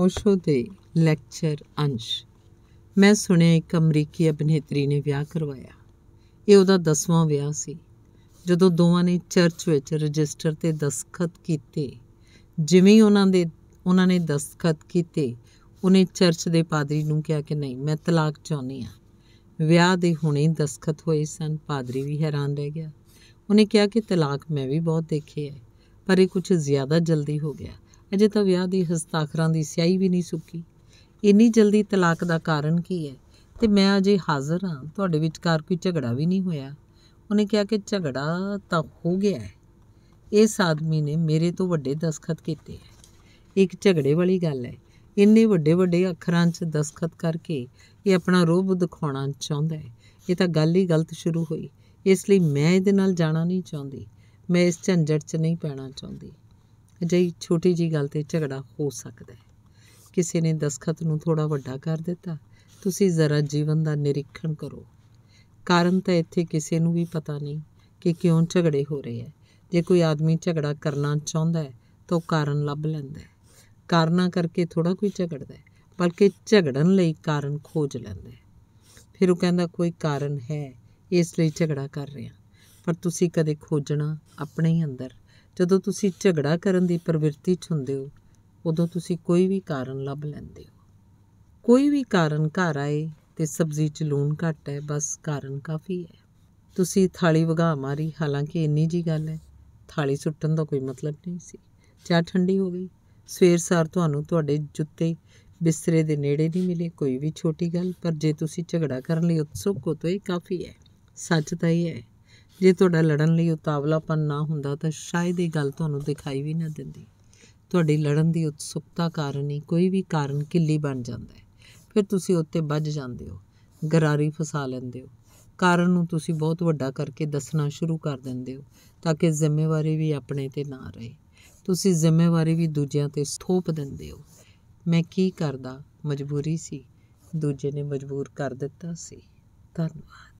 ਓਸ਼ੋ ਦੇ ਲੈਕਚਰ ਅੰਸ਼ ਮੈਂ ਸੁਣਿਆ ਇੱਕ ਅਮਰੀਕੀ ਅਭਿਨੇਤਰੀ ਨੇ ਵਿਆਹ ਕਰਵਾਇਆ ਇਹ ਉਹਦਾ 10ਵਾਂ ਵਿਆਹ ਸੀ ਜਦੋਂ ਦੋਵਾਂ ਨੇ ਚਰਚ ਵਿੱਚ ਰਜਿਸਟਰ ਤੇ ਦਸਖਤ ਕੀਤੇ ਜਿਵੇਂ ਹੀ ਉਹਨਾਂ ਦੇ ਉਹਨਾਂ ਨੇ ਦਸਖਤ ਕੀਤੇ ਉਹਨੇ ਚਰਚ ਦੇ ਪਾਦਰੀ ਨੂੰ ਕਿਹਾ ਕਿ ਨਹੀਂ ਮੈਂ ਤਲਾਕ ਚਾਹੁੰਦੀ ਹਾਂ ਵਿਆਹ ਦੇ ਹੁਣੇ ਦਸਖਤ ਹੋਏ ਸਨ ਪਾਦਰੀ ਵੀ ਹੈਰਾਨ ਰਹਿ ਗਿਆ ਉਹਨੇ ਕਿਹਾ ਕਿ ਤਲਾਕ ਮੈਂ ਵੀ ਬਹੁਤ ਦੇਖੇ ਹੈ ਪਰ ਇਹ ਕੁਝ ਜ਼ਿਆਦਾ ਜਲਦੀ ਹੋ ਗਿਆ ਅਜੇ ਤਾਂ ਵਿਆਹ ਦੀ ਹਸਤਾਖਰਾਂ ਦੀ ਸਿਆਹੀ ਵੀ ਨਹੀਂ ਸੁੱਕੀ ਇੰਨੀ ਜਲਦੀ ਤਲਾਕ ਦਾ ਕਾਰਨ ਕੀ ਹੈ ਤੇ ਮੈਂ ਅਜੇ ਹਾਜ਼ਰ ਹਾਂ ਤੁਹਾਡੇ ਵਿਚਕਾਰ ਕੋਈ ਝਗੜਾ ਵੀ ਨਹੀਂ ਹੋਇਆ ਉਹਨੇ ਕਿਹਾ ਕਿ ਝਗੜਾ ਤਾਂ ਹੋ ਗਿਆ ਹੈ ਇਸ ਆਦਮੀ ਨੇ ਮੇਰੇ ਤੋਂ ਵੱਡੇ ਦਸਖਤ ਕੀਤੇ ਹੈ ਇੱਕ ਝਗੜੇ ਵਾਲੀ ਗੱਲ ਹੈ ਇੰਨੇ ਵੱਡੇ ਵੱਡੇ ਅੱਖਰਾਂ 'ਚ ਦਸਖਤ ਕਰਕੇ ਇਹ ਆਪਣਾ ਰੋਬ ਦਿਖਾਉਣਾ ਚਾਹੁੰਦਾ ਹੈ ਇਹ ਤਾਂ ਗੱਲ ਹੀ ਗਲਤ ਸ਼ੁਰੂ ਹੋਈ ਇਸ ਲਈ ਮੈਂ ਇਹਦੇ ਨਾਲ ਜਾਣਾ ਨਹੀਂ ਚਾਹੁੰਦੀ ਮੈਂ ਇਸ ਝੰਜਟ 'ਚ ਨਹੀਂ ਪੈਣਾ ਚਾਹੁੰਦੀ ਅਜਿਹੀ ਛੋਟੀ ਜੀ ਗੱਲ ਤੇ ਝਗੜਾ ਹੋ ਸਕਦਾ ਹੈ ਕਿਸੇ ਨੇ ਦਸਖਤ ਨੂੰ ਥੋੜਾ ਵੱਡਾ ਕਰ ਦਿੱਤਾ ਤੁਸੀਂ ਜ਼ਰਾ ਜੀਵਨ ਦਾ ਨਿਰੀਖਣ ਕਰੋ ਕਾਰਨ ਤਾਂ ਇੱਥੇ ਕਿਸੇ ਨੂੰ ਵੀ ਪਤਾ ਨਹੀਂ ਕਿ ਕਿਉਂ ਝਗੜੇ ਹੋ ਰਹੇ ਹੈ ਜੇ ਕੋਈ ਆਦਮੀ ਝਗੜਾ ਕਰਨਾ ਚਾਹੁੰਦਾ ਹੈ ਤਾਂ ਉਹ ਕਾਰਨ ਲੱਭ ਲੈਂਦਾ ਹੈ ਕਾਰਨਾ ਕਰਕੇ ਥੋੜਾ ਕੋਈ ਝਗੜਦਾ ਹੈ ਬਲਕਿ ਝਗੜਨ ਲਈ ਕਾਰਨ ਖੋਜ ਲੈਂਦਾ ਹੈ ਫਿਰ ਉਹ ਕਹਿੰਦਾ ਕੋਈ ਕਾਰਨ ਹੈ ਇਸ ਲਈ ਝਗੜਾ ਕਰ ਰਿਹਾ ਪਰ ਤੁਸੀਂ ਕਦੇ ਖੋਜਣਾ ਆਪਣੇ ਹੀ ਅੰਦਰ ਜਦੋਂ ਤੁਸੀਂ ਝਗੜਾ ਕਰਨ ਦੀ ਪ੍ਰਵਿਰਤੀ 'ਚ ਹੁੰਦੇ ਹੋ ਉਦੋਂ ਤੁਸੀਂ ਕੋਈ ਵੀ ਕਾਰਨ ਲੱਭ ਲੈਂਦੇ ਹੋ ਕੋਈ ਵੀ ਕਾਰਨ ਘਰ ਆਏ ਤੇ ਸਬਜ਼ੀ 'ਚ ਲੂਣ ਘੱਟ ਹੈ ਬਸ ਕਾਰਨ ਕਾਫੀ ਹੈ ਤੁਸੀਂ ਥਾਲੀ ਵਗਾ ਮਾਰੀ ਹਾਲਾਂਕਿ ਇੰਨੀ ਜੀ ਗੱਲ ਹੈ ਥਾਲੀ ਸੁੱਟਣ ਦਾ ਕੋਈ ਮਤਲਬ ਨਹੀਂ ਸੀ ਚਾਹ ਠੰਡੀ ਹੋ ਗਈ ਸਵੇਰ ਸਾਰ ਤੁਹਾਨੂੰ ਤੁਹਾਡੇ ਜੁੱਤੇ ਬਿਸਤਰੇ ਦੇ ਨੇੜੇ ਨਹੀਂ ਮਿਲੇ ਕੋਈ ਵੀ ਛੋਟੀ ਗੱਲ ਪਰ ਜੇ ਤੁਸੀਂ ਝਗੜਾ ਕਰਨ ਲਈ ਉਤਸੁਕ ਹੋ ਤਾਂ ਇਹ ਕਾਫੀ ਹੈ ਸੱਚ ਤਾਂ ਇਹ ਹੈ ਜੇ ਤੁਹਾਡਾ ਲੜਨ ਲਈ ਉਤਾਵਲਾਪਨ ਨਾ ਹੁੰਦਾ ਤਾਂ ਸ਼ਾਇਦ ਇਹ ਗੱਲ ਤੁਹਾਨੂੰ ਦਿਖਾਈ ਵੀ ਨਾ ਦਿੰਦੀ ਤੁਹਾਡੀ ਲੜਨ ਦੀ ਉਤਸੁਕਤਾ ਕਾਰਨ ਹੀ ਕੋਈ ਵੀ ਕਾਰਨ ਕਿੱਲੀ ਬਣ ਜਾਂਦਾ ਹੈ ਫਿਰ ਤੁਸੀਂ ਉੱਤੇ ਵੱਜ ਜਾਂਦੇ ਹੋ ਗਰਾਰੀ ਫਸਾ ਲੈਂਦੇ ਹੋ ਕਾਰਨ ਨੂੰ ਤੁਸੀਂ ਬਹੁਤ ਵੱਡਾ ਕਰਕੇ ਦੱਸਣਾ ਸ਼ੁਰੂ ਕਰ ਦਿੰਦੇ ਹੋ ਤਾਂ ਕਿ ਜ਼ਿੰਮੇਵਾਰੀ ਵੀ ਆਪਣੇ ਤੇ ਨਾ ਰਹੇ ਤੁਸੀਂ ਜ਼ਿੰਮੇਵਾਰੀ ਵੀ ਦੂਜਿਆਂ ਤੇ ਥੋਪ ਦਿੰਦੇ ਹੋ ਮੈਂ ਕੀ ਕਰਦਾ ਮਜਬੂਰੀ ਸੀ ਦੂਜੇ ਨੇ ਮਜਬੂਰ ਕਰ ਦਿੱਤਾ ਸੀ ਧੰਨਵਾਦ